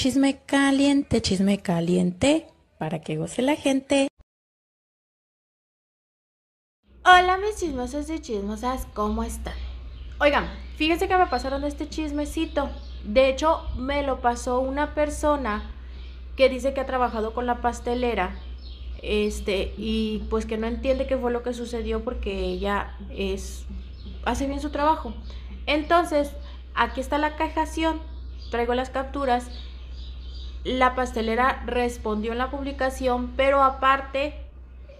Chisme caliente, chisme caliente, para que goce la gente. Hola mis chismosos y chismosas, ¿cómo están? Oigan, fíjense que me pasaron este chismecito. De hecho, me lo pasó una persona que dice que ha trabajado con la pastelera. Este, y pues que no entiende qué fue lo que sucedió porque ella es hace bien su trabajo. Entonces, aquí está la cajación, traigo las capturas la pastelera respondió en la publicación, pero aparte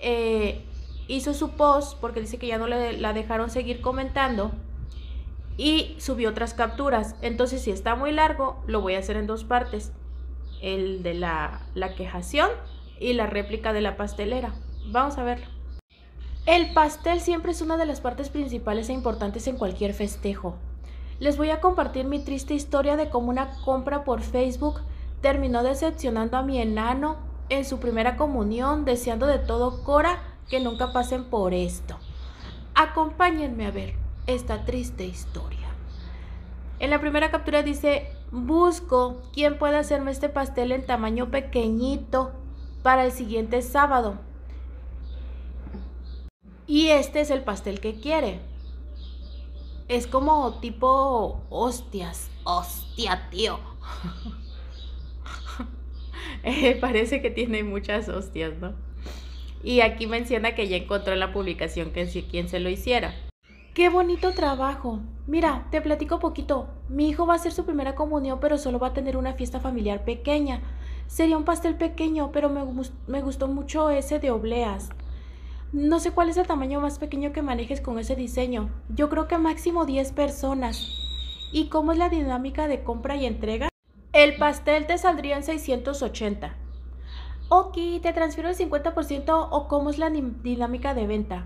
eh, hizo su post, porque dice que ya no la dejaron seguir comentando, y subió otras capturas. Entonces, si está muy largo, lo voy a hacer en dos partes. El de la, la quejación y la réplica de la pastelera. Vamos a verlo. El pastel siempre es una de las partes principales e importantes en cualquier festejo. Les voy a compartir mi triste historia de cómo una compra por Facebook terminó decepcionando a mi enano en su primera comunión, deseando de todo cora que nunca pasen por esto. Acompáñenme a ver esta triste historia. En la primera captura dice, busco quien pueda hacerme este pastel en tamaño pequeñito para el siguiente sábado. Y este es el pastel que quiere. Es como tipo hostias. Hostia, tío. Eh, parece que tiene muchas hostias, ¿no? Y aquí menciona que ya encontró la publicación que sí, quien se lo hiciera. ¡Qué bonito trabajo! Mira, te platico poquito. Mi hijo va a hacer su primera comunión, pero solo va a tener una fiesta familiar pequeña. Sería un pastel pequeño, pero me, me gustó mucho ese de obleas. No sé cuál es el tamaño más pequeño que manejes con ese diseño. Yo creo que máximo 10 personas. ¿Y cómo es la dinámica de compra y entrega? El pastel te saldría en 680. Ok, te transfiero el 50% o cómo es la dinámica de venta.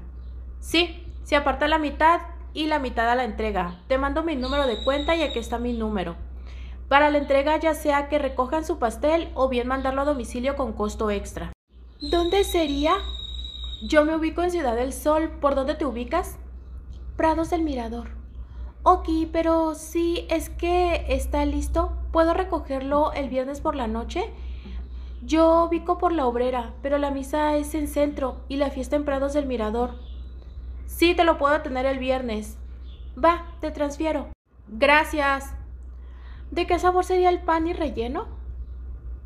Sí, se aparta la mitad y la mitad a la entrega. Te mando mi número de cuenta y aquí está mi número. Para la entrega ya sea que recojan su pastel o bien mandarlo a domicilio con costo extra. ¿Dónde sería? Yo me ubico en Ciudad del Sol. ¿Por dónde te ubicas? Prados del Mirador. Ok, pero si es que está listo, ¿puedo recogerlo el viernes por la noche? Yo ubico por la obrera, pero la misa es en centro y la fiesta en Prados del Mirador. Sí, te lo puedo tener el viernes. Va, te transfiero. Gracias. ¿De qué sabor sería el pan y relleno?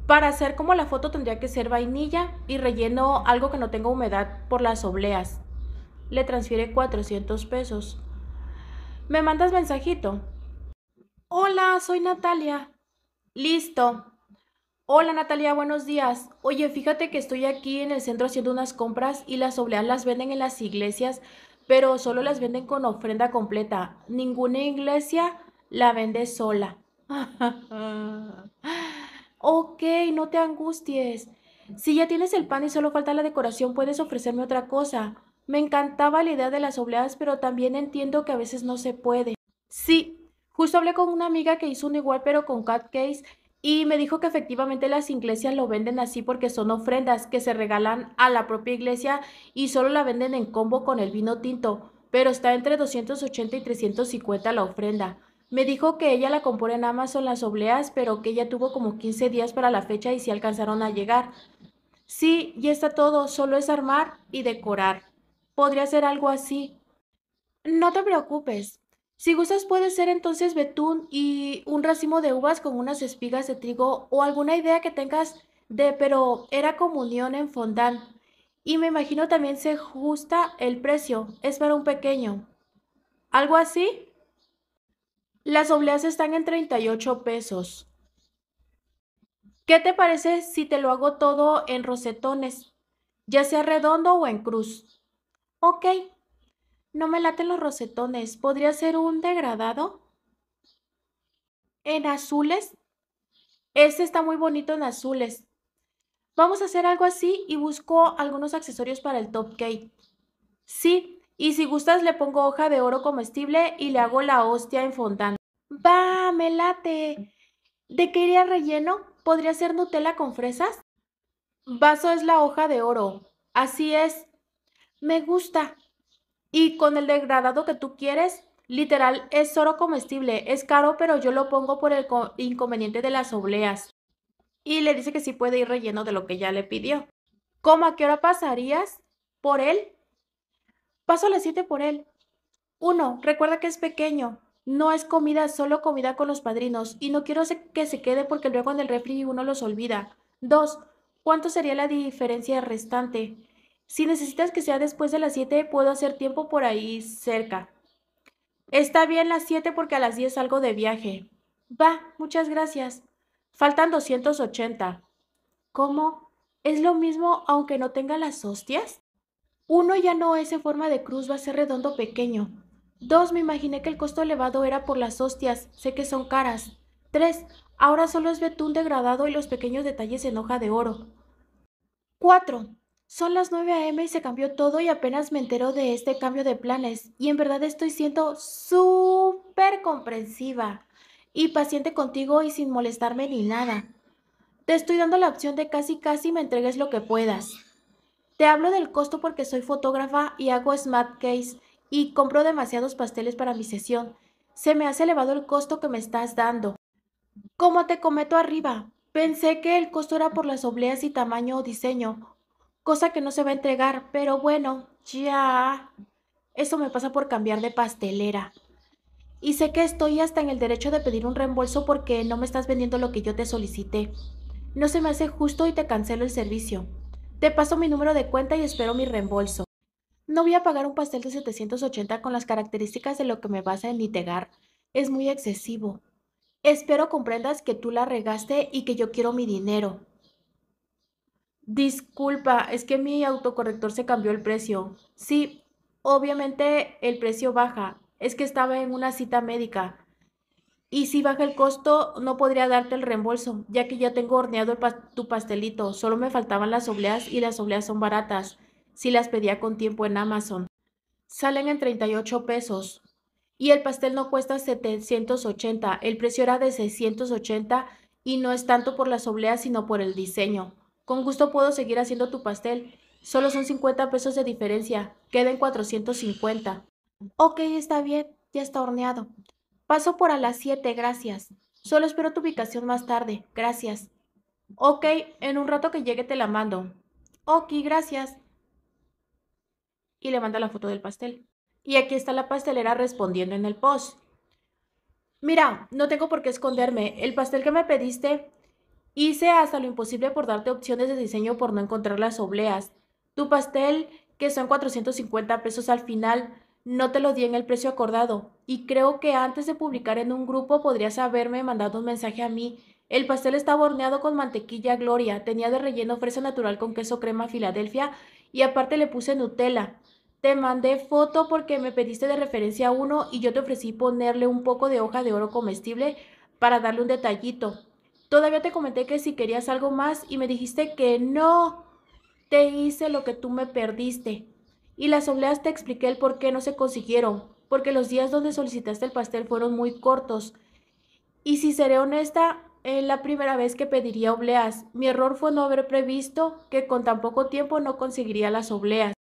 Para hacer como la foto tendría que ser vainilla y relleno algo que no tenga humedad por las obleas. Le transfiere 400 pesos me mandas mensajito. Hola, soy Natalia. Listo. Hola Natalia, buenos días. Oye, fíjate que estoy aquí en el centro haciendo unas compras y las obleas las venden en las iglesias, pero solo las venden con ofrenda completa. Ninguna iglesia la vende sola. ok, no te angusties. Si ya tienes el pan y solo falta la decoración, puedes ofrecerme otra cosa. Me encantaba la idea de las obleas, pero también entiendo que a veces no se puede. Sí, justo hablé con una amiga que hizo un igual, pero con cupcakes, y me dijo que efectivamente las iglesias lo venden así porque son ofrendas que se regalan a la propia iglesia y solo la venden en combo con el vino tinto, pero está entre 280 y 350 la ofrenda. Me dijo que ella la compró en Amazon las obleas, pero que ella tuvo como 15 días para la fecha y si sí alcanzaron a llegar. Sí, ya está todo, solo es armar y decorar podría ser algo así. No te preocupes. Si gustas puede ser entonces betún y un racimo de uvas con unas espigas de trigo o alguna idea que tengas de, pero era comunión en fondant. Y me imagino también se justa el precio. Es para un pequeño. ¿Algo así? Las obleas están en 38 pesos. ¿Qué te parece si te lo hago todo en rosetones, ya sea redondo o en cruz? Ok, no me laten los rosetones. ¿Podría ser un degradado? ¿En azules? Este está muy bonito en azules. Vamos a hacer algo así y busco algunos accesorios para el top cake. Sí, y si gustas le pongo hoja de oro comestible y le hago la hostia en fondant. ¡Va, me late! ¿De qué iría relleno? ¿Podría ser Nutella con fresas? Vaso es la hoja de oro. Así es, me gusta. Y con el degradado que tú quieres, literal, es oro comestible. Es caro, pero yo lo pongo por el inconveniente de las obleas. Y le dice que sí puede ir relleno de lo que ya le pidió. ¿Cómo a qué hora pasarías por él? Paso a las 7 por él. Uno, recuerda que es pequeño. No es comida, solo comida con los padrinos. Y no quiero que se quede porque luego en el refri uno los olvida. Dos, ¿cuánto sería la diferencia restante? Si necesitas que sea después de las 7, puedo hacer tiempo por ahí cerca. Está bien las 7 porque a las 10 salgo de viaje. Va, muchas gracias. Faltan 280. ¿Cómo? ¿Es lo mismo aunque no tenga las hostias? Uno ya no es en forma de cruz, va a ser redondo pequeño. Dos, me imaginé que el costo elevado era por las hostias, sé que son caras. Tres, ahora solo es betún degradado y los pequeños detalles en hoja de oro. Cuatro, son las 9 a.m. y se cambió todo y apenas me entero de este cambio de planes. Y en verdad estoy siendo súper comprensiva y paciente contigo y sin molestarme ni nada. Te estoy dando la opción de casi casi me entregues lo que puedas. Te hablo del costo porque soy fotógrafa y hago smart case y compro demasiados pasteles para mi sesión. Se me hace elevado el costo que me estás dando. Como te cometo arriba, pensé que el costo era por las obleas y tamaño o diseño, cosa que no se va a entregar, pero bueno, ya. Eso me pasa por cambiar de pastelera. Y sé que estoy hasta en el derecho de pedir un reembolso porque no me estás vendiendo lo que yo te solicité. No se me hace justo y te cancelo el servicio. Te paso mi número de cuenta y espero mi reembolso. No voy a pagar un pastel de 780 con las características de lo que me vas a enlitegar. Es muy excesivo. Espero comprendas que tú la regaste y que yo quiero mi dinero. Disculpa, es que mi autocorrector se cambió el precio. Sí, obviamente el precio baja. Es que estaba en una cita médica. Y si baja el costo, no podría darte el reembolso, ya que ya tengo horneado tu pastelito. Solo me faltaban las obleas y las obleas son baratas. Si las pedía con tiempo en Amazon. Salen en 38 pesos. Y el pastel no cuesta 780. El precio era de 680 y no es tanto por las obleas, sino por el diseño. Con gusto puedo seguir haciendo tu pastel. Solo son 50 pesos de diferencia. Queden 450. Ok, está bien. Ya está horneado. Paso por a las 7, gracias. Solo espero tu ubicación más tarde. Gracias. Ok, en un rato que llegue te la mando. Ok, gracias. Y le manda la foto del pastel. Y aquí está la pastelera respondiendo en el post. Mira, no tengo por qué esconderme. El pastel que me pediste Hice hasta lo imposible por darte opciones de diseño por no encontrar las obleas. Tu pastel, que son 450 pesos al final, no te lo di en el precio acordado. Y creo que antes de publicar en un grupo podrías haberme mandado un mensaje a mí. El pastel estaba horneado con mantequilla Gloria, tenía de relleno fresa natural con queso crema Filadelfia y aparte le puse Nutella. Te mandé foto porque me pediste de referencia uno y yo te ofrecí ponerle un poco de hoja de oro comestible para darle un detallito. Todavía te comenté que si querías algo más y me dijiste que no, te hice lo que tú me perdiste. Y las obleas te expliqué el por qué no se consiguieron, porque los días donde solicitaste el pastel fueron muy cortos. Y si seré honesta, es la primera vez que pediría obleas. Mi error fue no haber previsto que con tan poco tiempo no conseguiría las obleas.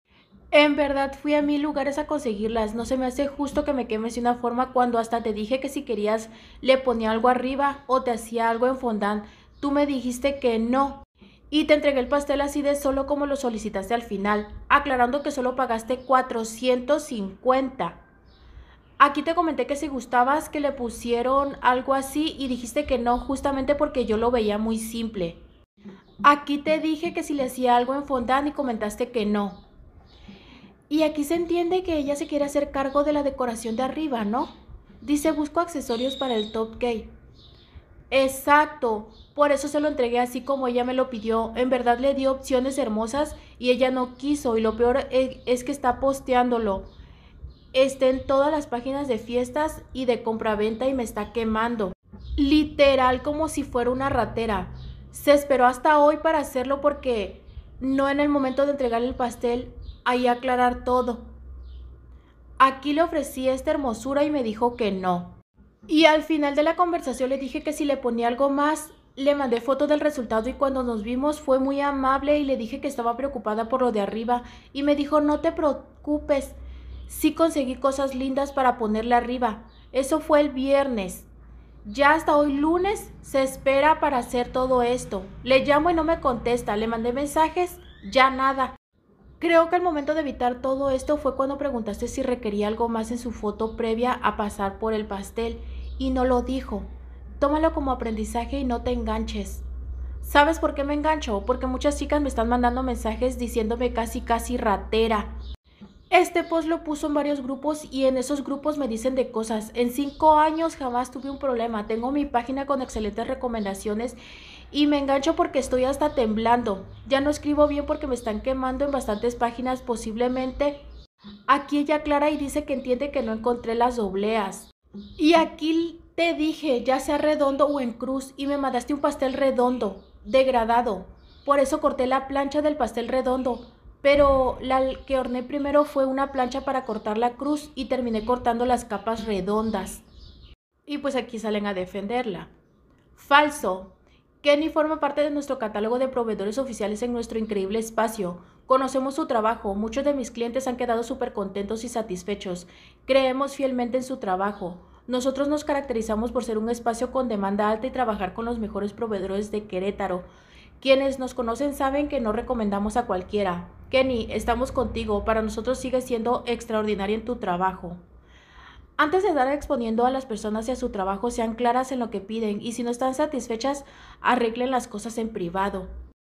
En verdad fui a mil lugares a conseguirlas. No se me hace justo que me quemes de una forma cuando hasta te dije que si querías le ponía algo arriba o te hacía algo en fondant. Tú me dijiste que no. Y te entregué el pastel así de solo como lo solicitaste al final, aclarando que solo pagaste 450. Aquí te comenté que si gustabas que le pusieron algo así y dijiste que no justamente porque yo lo veía muy simple. Aquí te dije que si le hacía algo en fondant y comentaste que no. Y aquí se entiende que ella se quiere hacer cargo de la decoración de arriba, ¿no? Dice, busco accesorios para el top gay. Exacto, por eso se lo entregué así como ella me lo pidió. En verdad le di opciones hermosas y ella no quiso. Y lo peor e, es que está posteándolo. Está en todas las páginas de fiestas y de compraventa y me está quemando. Literal como si fuera una ratera. Se esperó hasta hoy para hacerlo porque no en el momento de entregar el pastel ahí aclarar todo. Aquí le ofrecí esta hermosura y me dijo que no. Y al final de la conversación le dije que si le ponía algo más, le mandé foto del resultado y cuando nos vimos fue muy amable y le dije que estaba preocupada por lo de arriba y me dijo no te preocupes, sí conseguí cosas lindas para ponerle arriba. Eso fue el viernes. Ya hasta hoy lunes se espera para hacer todo esto. Le llamo y no me contesta, le mandé mensajes, ya nada. Creo que el momento de evitar todo esto fue cuando preguntaste si requería algo más en su foto previa a pasar por el pastel y no lo dijo. Tómalo como aprendizaje y no te enganches. ¿Sabes por qué me engancho? Porque muchas chicas me están mandando mensajes diciéndome casi casi ratera. Este post lo puso en varios grupos y en esos grupos me dicen de cosas. En cinco años jamás tuve un problema. Tengo mi página con excelentes recomendaciones y me engancho porque estoy hasta temblando. Ya no escribo bien porque me están quemando en bastantes páginas posiblemente. Aquí ella aclara y dice que entiende que no encontré las dobleas. Y aquí te dije, ya sea redondo o en cruz, y me mandaste un pastel redondo, degradado. Por eso corté la plancha del pastel redondo pero la que horneé primero fue una plancha para cortar la cruz y terminé cortando las capas redondas. Y pues aquí salen a defenderla. Falso. Kenny forma parte de nuestro catálogo de proveedores oficiales en nuestro increíble espacio. Conocemos su trabajo, muchos de mis clientes han quedado súper contentos y satisfechos. Creemos fielmente en su trabajo. Nosotros nos caracterizamos por ser un espacio con demanda alta y trabajar con los mejores proveedores de Querétaro. Quienes nos conocen saben que no recomendamos a cualquiera. Kenny, estamos contigo. Para nosotros sigue siendo extraordinaria en tu trabajo. Antes de dar exponiendo a las personas y a su trabajo, sean claras en lo que piden y si no están satisfechas, arreglen las cosas en privado.